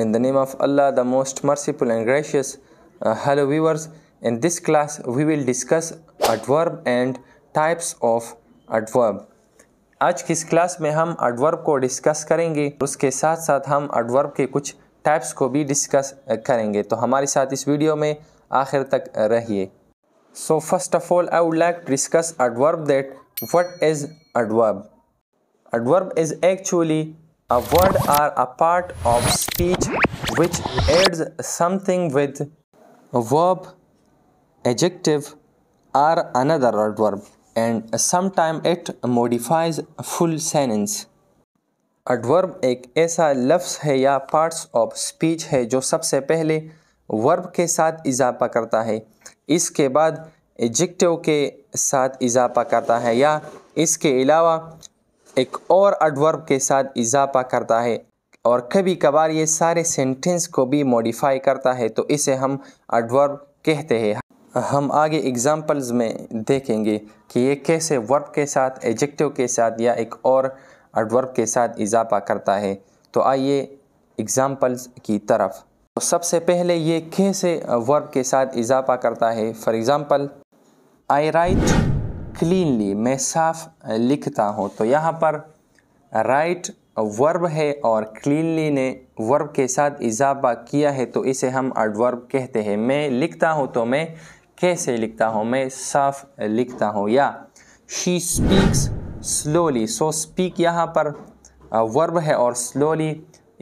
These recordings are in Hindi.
In the name of Allah, the most merciful and gracious. Uh, hello viewers, in this class we will discuss adverb and types of adverb. आज की इस क्लास में हम एडवर्ब को डिस्कस करेंगे उसके साथ साथ हम एडवर्ब के कुछ टाइप्स को भी डिस्कस uh, करेंगे तो हमारे साथ इस वीडियो में आखिर तक रहिए so first of all I would like to discuss adverb that what is adverb adverb is actually a word or a part of speech which adds something with a verb, adjective, or another adverb, and sometimes it modifies a full sentence. Adverb एक ऐसा लफ्ज़ है या parts of speech है जो सबसे पहले verb के साथ इजाफा करता है इसके बाद adjective के साथ इजाफा करता है या इसके अलावा एक और एडवर्ब के साथ इजाफा करता है और कभी कभार ये सारे सेंटेंस को भी मॉडिफाई करता है तो इसे हम एडवर्ब कहते हैं हम आगे एग्जाम्पल्स में देखेंगे कि ये कैसे वर्ब के साथ एडजेक्टिव के साथ या एक और एडवर्ब के साथ इजाफा करता है तो आइए एग्ज़ाम्पल्स की तरफ तो सबसे पहले ये कैसे वर्ब के साथ इजाफा करता है for example I write cleanly मैं साफ लिखता हूँ तो यहाँ पर राइट वर्ब है और क्लीनली ने वर्ब के साथ इजाफा किया है तो इसे हम अडवर्ब कहते हैं मैं लिखता हूँ तो मैं कैसे लिखता हूँ मैं साफ लिखता हूँ या she speaks slowly so speak यहाँ पर वर्ब है और स्लोली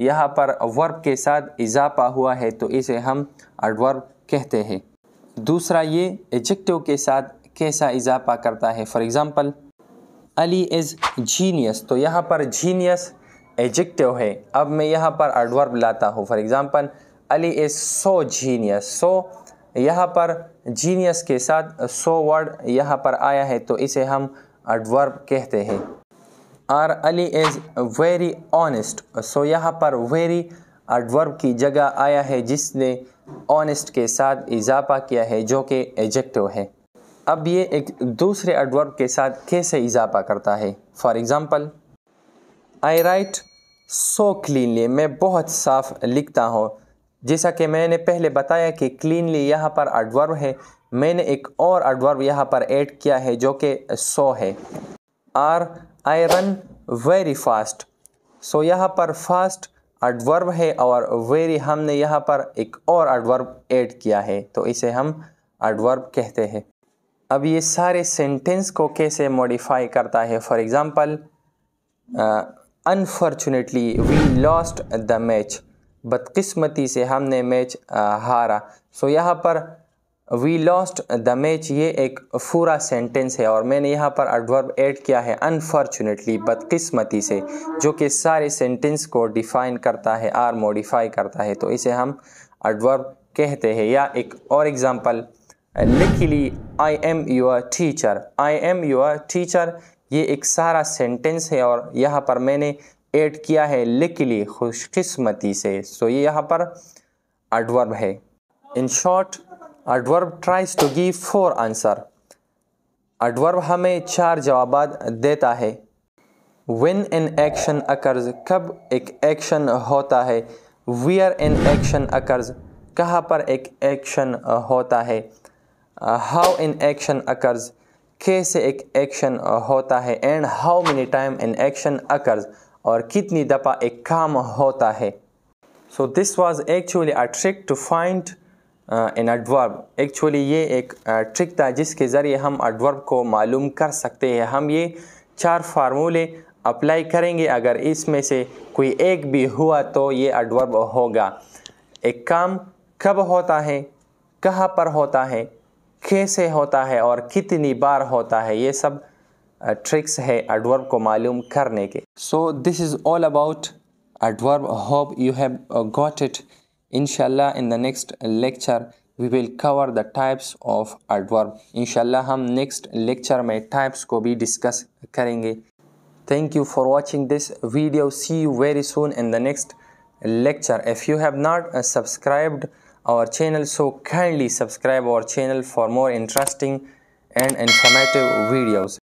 यहाँ पर वर्ब के साथ इजाफा हुआ है तो इसे हम अडवर्ब कहते हैं दूसरा ये एडजेक्टिव के साथ कैसा इजाफा करता है for example Ali is genius तो यहाँ पर जीनियस एजेक्टिव है अब मैं यहाँ पर एडवर्ब लाता हूँ for example Ali is so genius so यहाँ पर जीनियस के साथ सो वर्ड यहाँ पर आया है तो इसे हम एडवर्ब कहते हैं और Ali is very honest so यहाँ पर वेरी एडवर्ब की जगह आया है जिसने ऑनेस्ट के साथ इजाफा किया है जो कि एजेक्टिव है अब ये एक दूसरे एडवर्ब के साथ कैसे इजाफा करता है for example I write so cleanly मैं बहुत साफ लिखता हूँ जैसा कि मैंने पहले बताया कि क्लीनली यहाँ पर एडवर्ब है मैंने एक और एडवर्ब यहाँ पर ऐड किया है जो कि सो है are I run very fast so यहाँ पर फास्ट एडवर्ब है और वेरी हमने यहाँ पर एक और एडवर्ब ऐड किया है तो इसे हम एडवर्ब कहते हैं अब ये सारे सेंटेंस को कैसे मॉडिफाई करता है for example unfortunately we lost the match बदकिस्मती से हमने मैच uh, हारा सो so, यहाँ पर वी लॉस्ट द मैच ये एक पूरा सेंटेंस है और मैंने यहाँ पर एडवर्ब ऐड किया है अनफॉर्चुनेटली बदकिस्मती से जो कि सारे सेंटेंस को डिफ़ाइन करता है आर मॉडिफाई करता है तो इसे हम एडवर्ब कहते हैं या एक और एग्ज़ाम्पल लिख ली I am your teacher I am your teacher ये एक सारा सेंटेंस है और यहाँ पर मैंने ऐड किया है लिख ली खुशकिस्मती से सो ये यहाँ पर एडवर्ब है in short adverb tries to give four answer adverb हमें चार जवाब देता है When an एक्शन अकर्ज कब एक एक्शन होता है Where an एक्शन अकर्ज कहाँ पर एक एक्शन होता है हाउ इन एक्शन अकर्ज़ कैसे एक एक्शन uh, होता है and how many time in action occurs और कितनी दफ़ा एक काम होता है so this was actually a trick to find in adverb actually ये एक ट्रिक uh, था जिसके ज़रिए हम अडवर्ब को मालूम कर सकते हैं हम ये चार फार्मूले अप्लाई करेंगे अगर इसमें से कोई एक भी हुआ तो ये अडवर्ब होगा एक काम कब होता है कहाँ पर होता है कैसे होता है और कितनी बार होता है ये सब ट्रिक्स है एडवर्ब को मालूम करने के so this is all about adverb hope you have got it इनशाला in the next lecture we will cover the types of adverb इनशाला हम नेक्स्ट लेक्चर में टाइप्स को भी डिस्कस करेंगे thank you for watching this video see you very soon in the next lecture if you have not subscribed our channel so kindly subscribe our channel for more interesting and informative videos